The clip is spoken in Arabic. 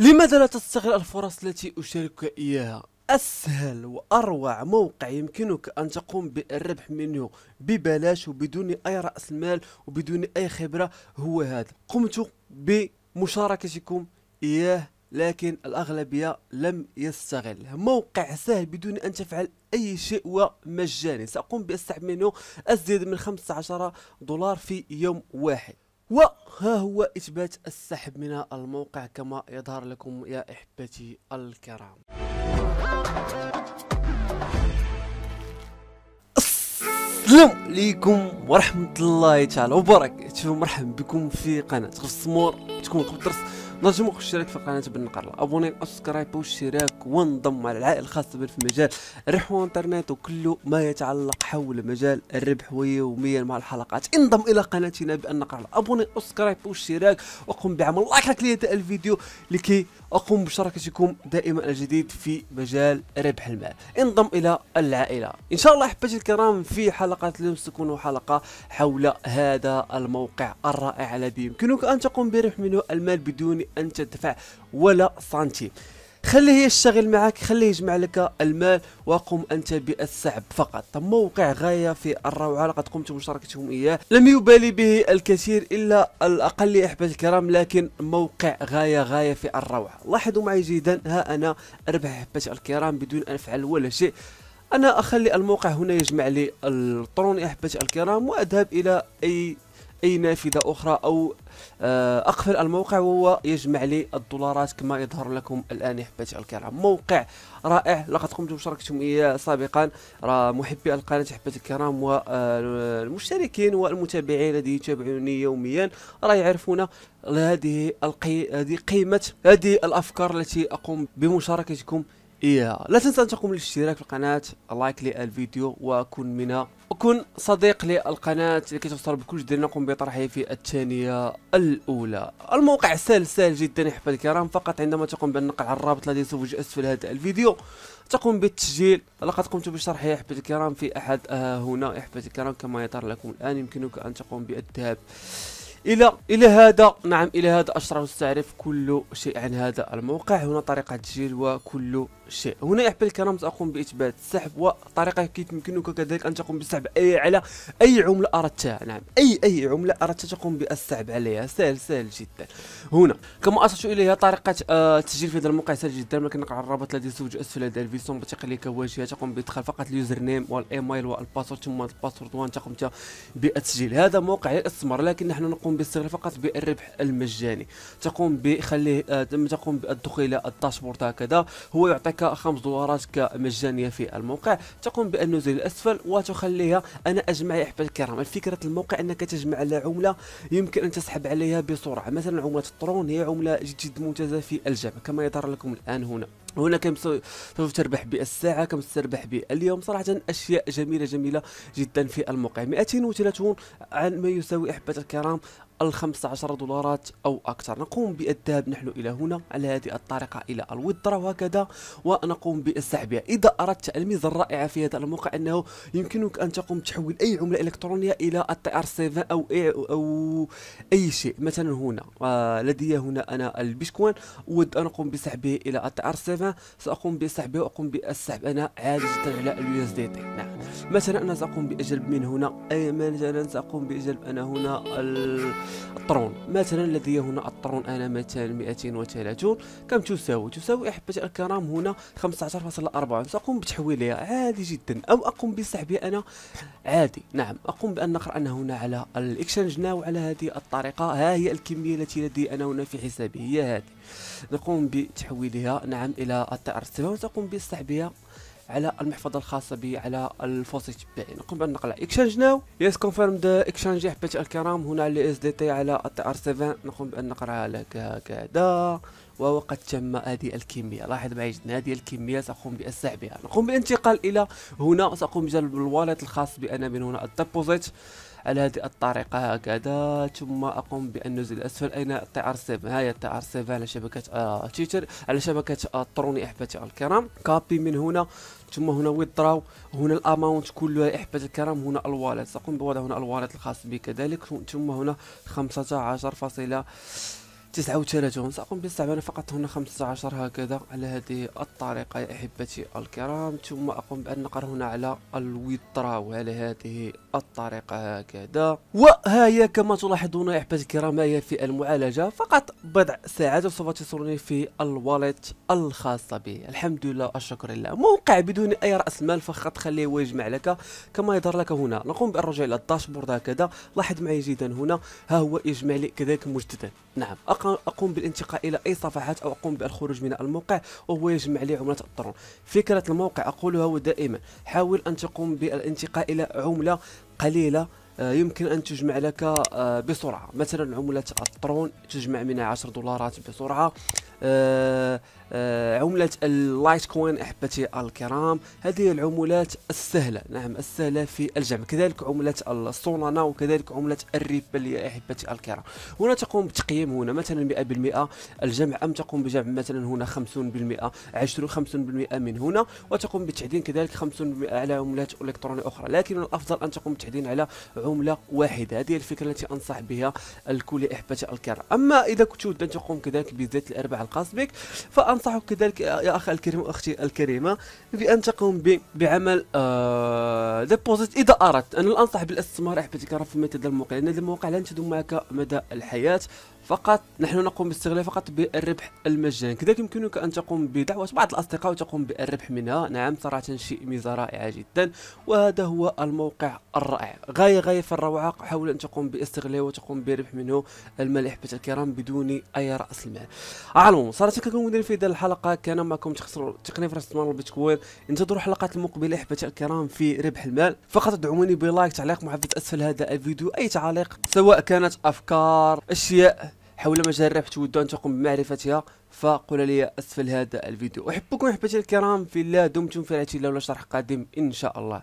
لماذا لا تستغل الفرص التي أشاركك إياها؟ أسهل وأروع موقع يمكنك أن تقوم بالربح منه ببلاش وبدون أي رأس مال وبدون أي خبرة هو هذا قمت بمشاركتكم إياه لكن الأغلبية لم يستغله موقع سهل بدون أن تفعل أي شيء ومجاني سأقوم منه أزيد من 15 دولار في يوم واحد و ها هو إثبات السحب من الموقع كما يظهر لكم يا إحبتي الكرام السلام عليكم ورحمة الله تعالى وبركاته مرحبا بكم في قناة غفص تكون قبل نجموا الاشتراك في القناه بالنقرة ابوني اسكرايب واشتراك وانضم على العائله الخاصه في مجال الربح وانترنت وكل ما يتعلق حول مجال الربح ويوميا مع الحلقات انضم الى قناتنا بان نقرا ابوني اسكرايب واشتراك وقم بعمل لايك لهذا الفيديو لكي اقوم بشراكتكم دائما الجديد في مجال ربح المال انضم الى العائله ان شاء الله احبتي الكرام في حلقه اليوم ستكون حلقه حول هذا الموقع الرائع الذي يمكنك ان تقوم بربح منه المال بدون أن تدفع ولا سنتيم خليه يشتغل معك خليه يجمع لك المال وقم انت بالسحب فقط موقع غايه في الروعه لقد قمت بمشاركتهم اياه لم يبالي به الكثير الا الاقل احبه الكرام لكن موقع غايه غايه في الروعه لاحظوا معي جيدا ها انا اربح احبتي الكرام بدون ان افعل ولا شيء انا اخلي الموقع هنا يجمع لي الطرون احبتي الكرام واذهب الى اي اي نافذه اخرى او آه، اقفل الموقع وهو يجمع لي الدولارات كما يظهر لكم الان احبتي الكرام موقع رائع لقد قمت بمشاركتكم اياه سابقا راه محبي القناه احبتي الكرام والمشتركين آه، والمتابعين الذين يتابعوني يوميا راه يعرفون هذه القي... هذه قيمه هذه الافكار التي اقوم بمشاركتكم إيه لا تنسى أن تقوم بالاشتراك في القناة لايك للفيديو وكن من وكن صديق للقناة لكي توصل بكل جديد نقوم بطرحه في الثانية الأولى الموقع سهل سهل جدا أحبة الكرام فقط عندما تقوم بالنقر على الرابط الذي سوف أسفل هذا الفيديو تقوم بالتسجيل لقد قمت بشرحه أحبة الكرام في أحد آه، هنا أحبة الكرام كما يظهر لكم الآن يمكنك أن تقوم بالذهاب الى الى هذا نعم الى هذا اشرح واستعرف كل شيء عن هذا الموقع هنا طريقه تسجيل وكل شيء هنا يا حبايب الكرام ساقوم باثبات السحب وطريقه كيف يمكنك كذلك ان تقوم بالسحب اي على اي عمله اردتها نعم اي اي عمله اردت تقوم بالسحب عليها سهل سهل جدا هنا كما اشرت اليها طريقه التسجيل آه، في هذا الموقع سهل جدا ولكن على الرابط الذي سوف اسفل هذا الفيديو بطريقه لك واجهه تقوم بادخال فقط اليوزر نيم والايميل والباسورد ثم الباسورد وان تقوم بالتسجيل هذا موقع يستمر لكن نحن نقوم باستغلال فقط بالربح المجاني تقوم بخليه آه، تقوم بالدخول الى الداشبورد هكذا هو يعطيك 5 دولارات كمجانيه في الموقع تقوم بالنزول الاسفل وتخليها انا اجمع يا احبتي الكرام الفكره الموقع انك تجمع على عمله يمكن ان تسحب عليها بسرعه مثلا عمله الترون هي عمله جد جد ممتازه في الجمع كما يظهر لكم الان هنا هنا كم سوف تربح بالساعة كم ستربح باليوم صراحة أشياء جميلة جميلة جدا في الموقع 230 عن ما يساوي أحبة الكرام ال 15 دولارات أو أكثر نقوم بالذهاب نحن إلى هنا على هذه الطريقة إلى الودرة وهكذا ونقوم بسحبها إذا أردت الميزة الرائعة في هذا الموقع أنه يمكنك أن تقوم تحول أي عملة إلكترونية إلى التي ار أو أي أو أي شيء مثلا هنا آه، لدي هنا أنا البشكوان أود أن أقوم بسحبه إلى التي ار سأقوم بسحبه وأقوم بالسحب أنا عادي جدا على اليو اس دي تي نعم مثلا انا ساقوم بجلب من هنا اي مثلا ساقوم بجلب انا هنا الطرون مثلا لدي هنا الطرون انا مثلا 230 كم تساوي تساوي احبتي الكرام هنا 15.4 ساقوم بتحويلها عادي جدا او اقوم بسحبها انا عادي نعم اقوم بان نقرا انا هنا على الاكشنج ناو على هذه الطريقه ها هي الكميه التي لدي انا هنا في حسابي هي هذه نقوم بتحويلها نعم الى التي ار سي ساقوم بسحبها على المحفظه الخاصه بي على الفوسي تبعي نقوم بالنقل اكشنج ناو يس كونفيرم اكشنج يا حبايبتي الكرام هنا لي اس دي تي على التي ار 7 نقوم بان نقرا على هكذا وقد تم هذه الكميه لاحظ معي جدا هذه الكميه ساقوم بالسحب بها نقوم بالانتقال الى هنا ساقوم بجلب الواليت الخاص انا من هنا الديبوزيت على هذه الطريقة هكذا ثم أقوم بان نزل اسفل أين تي ار 7 هاي تي ار 7 على شبكة آه على شبكة آه التروني أحبتي الكرام كابي من هنا ثم هنا ويدراو هنا الاماونت كلها احبه الكرام هنا الوالد ساقوم بوضع هنا الوالد الخاص بي كذلك ثم هنا فاصله 39 سأقوم باستعمال فقط هنا 15 هكذا على هذه الطريقة يا أحبتي الكرام ثم أقوم بأن نقر هنا على الوطرة وعلى هذه الطريقة هكذا وها هي كما تلاحظون يا أحبتي الكرام هي في المعالجة فقط بضع ساعات وسوف تصلني في الواليت الخاصة بي الحمد لله الشكر لله موقع بدون أي رأس مال فقط خليه هو يجمع لك كما يظهر لك هنا نقوم بالرجوع إلى الداشبورد هكذا لاحظ معي جيدا هنا ها هو يجمع لي كذلك مجددا نعم أقرأ اقوم بالانتقاء الى اي صفحات او اقوم بالخروج من الموقع وهو يجمع لي عمله الطرون فكره الموقع اقولها دائما حاول ان تقوم بالانتقاء الى عمله قليله آه، يمكن ان تجمع لك آه، بسرعه مثلا عمله الترون تجمع منها 10 دولارات بسرعه آه، عمله اللايت كوين احبتي الكرام هذه العملات السهله نعم السهله في الجمع كذلك عمله السولانا وكذلك عمله الريبل يا احبتي الكرام هنا تقوم بتقييم هنا مثلا 100% الجمع ام تقوم بجمع مثلا هنا 50% 20 50% من هنا وتقوم بتعدين كذلك 50% على عملات الكترونيه اخرى لكن الافضل ان تقوم بتعدين على عمله واحده هذه الفكره التي انصح بها الكل احبتي الكرام اما اذا كنت تود ان تقوم كذلك بزيت الارباح الخاص بك فانصحك كذلك يا اخي الكريم واختي الكريمه بان تقوم بعمل آه ديبوزيت اذا اردت انا انصح بالاستثمار احبتي الكرام في مثل الموقع لان هذا الموقع لن تدوم معك مدى الحياه فقط نحن نقوم باستغلال فقط بالربح المجان كذلك يمكنك أن تقوم بدعوة بعض الأصدقاء وتقوم بالربح منها نعم صراحة شيء ميزة رائعة جدا وهذا هو الموقع الرائع غاية غاية في الروعة حاول أن تقوم باستغلاله وتقوم بربح منه المال إحبة الكرام بدون أي رأس المال على العموم صراحة كنكون مدير في هذه الحلقة كان معكم تقنية في رأس المال والبيتكوين انتظروا الحلقات المقبلة إحبة الكرام في ربح المال فقط ادعموني بلايك تعليق محفز أسفل هذا الفيديو أي تعليق سواء كانت أفكار أشياء حول ما جربت ود أن تقوم بمعرفتها فقل لي أسفل هذا الفيديو أحبكم أحبتي الكرام في الله دمتم في رعاية الله وشرح قادم إن شاء الله